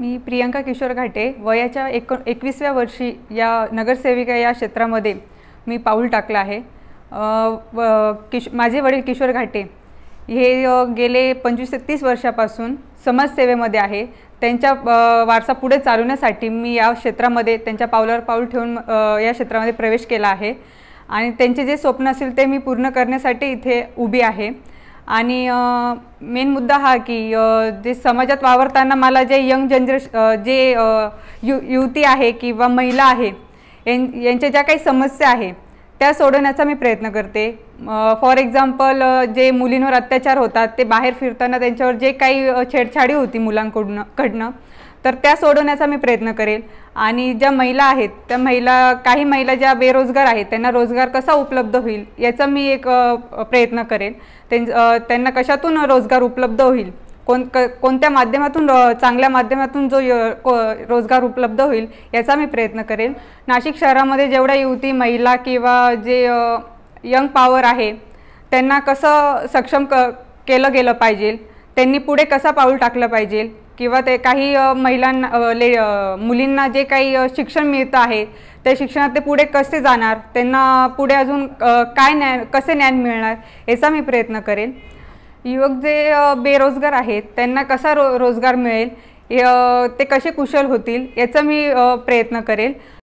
मी प्रियंका किशोर घाटे वयाच्या एक एकवीसव्या वर्षी या नगरसेविका या क्षेत्रामध्ये मी पाऊल टाकलं आहे किश माझे वडील किशोर घाटे हे गेले पंचवीस ते तीस वर्षापासून समाजसेवेमध्ये आहे त्यांच्या वारसा पुढे चालवण्यासाठी मी या क्षेत्रामध्ये त्यांच्या पावलावर पाऊल ठेवून या क्षेत्रामध्ये प्रवेश केला आहे आणि त्यांचे जे स्वप्न असेल ते मी पूर्ण करण्यासाठी इथे उभी आहे आणि मेन मुद्दा हा की जे समाजात वावरताना मला जे यंग जनरेश जे यु युवती आहे किंवा महिला आहे यां यांच्या ज्या काही समस्या आहे त्या सोडवण्याचा मी प्रयत्न करते फॉर एक्झाम्पल जे मुलींवर अत्याचार होतात ते बाहेर फिरताना त्यांच्यावर जे काही छेडछाडी होती मुलांकडून कडनं तर त्या सोडवण्याचा मी प्रयत्न करेल आणि ज्या महिला आहेत त्या महिला काही महिला ज्या बेरोजगार आहेत त्यांना रोजगार कसा उपलब्ध होईल याचा मी एक प्रयत्न करेन त्यांना कशातून रोजगार उपलब्ध होईल कोण क कोणत्या माध्यमातून चांगल्या माध्यमातून जो रोजगार उपलब्ध होईल याचा मी प्रयत्न करेन नाशिक शहरामध्ये जेवढ्या युवती महिला किंवा जे यंग पॉवर आहे त्यांना कसं सक्षम क केलं गेलं पाहिजे त्यांनी पुढे कसा पाऊल टाकलं पाहिजे किंवा ते काही महिलांना ले मुलींना जे काही शिक्षण मिळतं आहे त्या शिक्षणात ते पुढे कसे जाणार त्यांना पुढे अजून काय ज्ञान कसे ज्ञान मिळणार याचा मी प्रयत्न करेन युवक जे बेरोजगार आहेत त्यांना कसा रो रोजगार मिळेल ते कसे कुशल होतील याचा मी प्रयत्न करेल